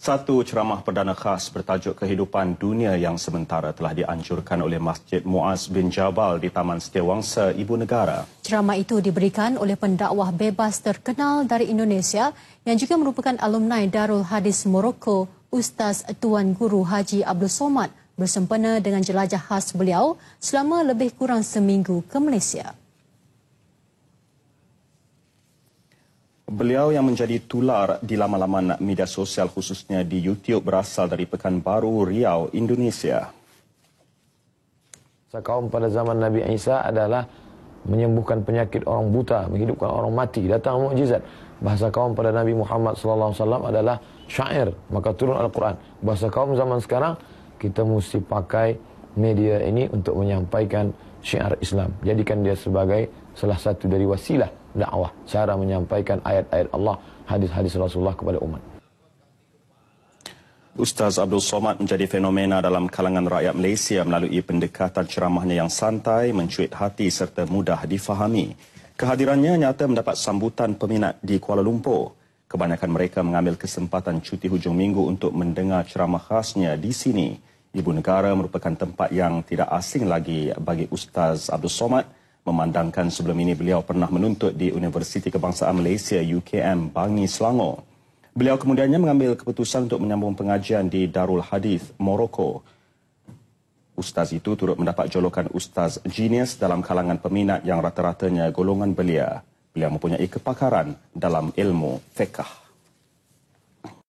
Satu ceramah perdana khas bertajuk kehidupan dunia yang sementara telah dianjurkan oleh Masjid Muaz bin Jabal di Taman Setiawangsa Ibu Negara. Ceramah itu diberikan oleh pendakwah bebas terkenal dari Indonesia yang juga merupakan alumni Darul Hadis Morocco, Ustaz Tuan Guru Haji Abdul Somad bersempena dengan jelajah khas beliau selama lebih kurang seminggu ke Malaysia. Beliau yang menjadi tular di laman-laman media sosial khususnya di YouTube berasal dari Pekanbaru Riau, Indonesia. Sekaum pada zaman Nabi Isa adalah menyembuhkan penyakit orang buta, menghidupkan orang mati, datang mukjizat. Bahasa kaum pada Nabi Muhammad sallallahu alaihi wasallam adalah syair, maka turun Al-Quran. Bahasa kaum zaman sekarang kita mesti pakai media ini untuk menyampaikan syiar Islam. Jadikan dia sebagai salah satu dari wasilah dakwah, cara menyampaikan ayat-ayat Allah, hadis-hadis Rasulullah kepada umat. Ustaz Abdul Somad menjadi fenomena dalam kalangan rakyat Malaysia melalui pendekatan ceramahnya yang santai, mencuit hati serta mudah difahami. Kehadirannya nyata mendapat sambutan peminat di Kuala Lumpur. Kebanyakan mereka mengambil kesempatan cuti hujung minggu untuk mendengar ceramah khasnya di sini ibu negara merupakan tempat yang tidak asing lagi bagi Ustaz Abdul Somad memandangkan sebelum ini beliau pernah menuntut di Universiti Kebangsaan Malaysia UKM Bangi Selangor. Beliau kemudiannya mengambil keputusan untuk menyambung pengajian di Darul Hadith, Morocco. Ustaz itu turut mendapat jolokan Ustaz Genius dalam kalangan peminat yang rata-ratanya golongan belia. Beliau mempunyai kepakaran dalam ilmu fiqah.